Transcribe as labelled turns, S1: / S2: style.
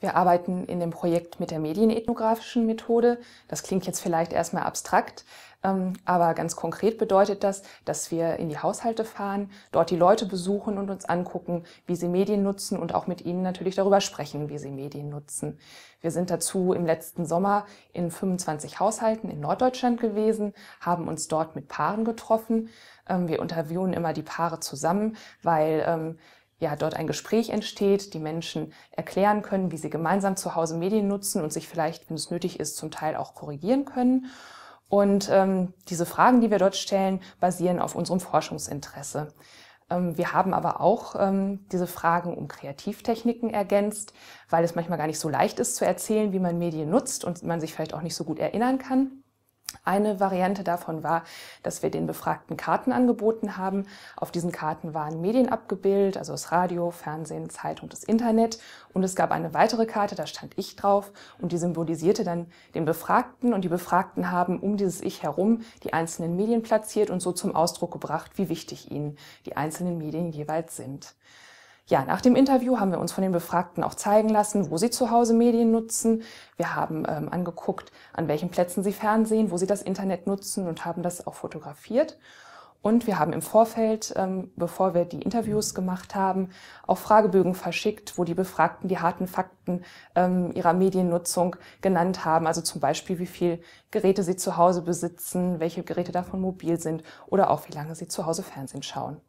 S1: Wir arbeiten in dem Projekt mit der medienethnografischen Methode. Das klingt jetzt vielleicht erstmal abstrakt, ähm, aber ganz konkret bedeutet das, dass wir in die Haushalte fahren, dort die Leute besuchen und uns angucken, wie sie Medien nutzen und auch mit ihnen natürlich darüber sprechen, wie sie Medien nutzen. Wir sind dazu im letzten Sommer in 25 Haushalten in Norddeutschland gewesen, haben uns dort mit Paaren getroffen. Ähm, wir interviewen immer die Paare zusammen, weil ähm, ja, dort ein Gespräch entsteht, die Menschen erklären können, wie sie gemeinsam zu Hause Medien nutzen und sich vielleicht, wenn es nötig ist, zum Teil auch korrigieren können. Und ähm, diese Fragen, die wir dort stellen, basieren auf unserem Forschungsinteresse. Ähm, wir haben aber auch ähm, diese Fragen um Kreativtechniken ergänzt, weil es manchmal gar nicht so leicht ist zu erzählen, wie man Medien nutzt und man sich vielleicht auch nicht so gut erinnern kann. Eine Variante davon war, dass wir den Befragten Karten angeboten haben. Auf diesen Karten waren Medien abgebildet, also das Radio, Fernsehen, Zeitung, das Internet. Und es gab eine weitere Karte, da stand ich drauf und die symbolisierte dann den Befragten. Und die Befragten haben um dieses Ich herum die einzelnen Medien platziert und so zum Ausdruck gebracht, wie wichtig ihnen die einzelnen Medien jeweils sind. Ja, nach dem Interview haben wir uns von den Befragten auch zeigen lassen, wo sie zu Hause Medien nutzen. Wir haben ähm, angeguckt, an welchen Plätzen sie Fernsehen, wo sie das Internet nutzen und haben das auch fotografiert. Und wir haben im Vorfeld, ähm, bevor wir die Interviews gemacht haben, auch Fragebögen verschickt, wo die Befragten die harten Fakten ähm, ihrer Mediennutzung genannt haben. Also zum Beispiel, wie viel Geräte sie zu Hause besitzen, welche Geräte davon mobil sind oder auch wie lange sie zu Hause Fernsehen schauen.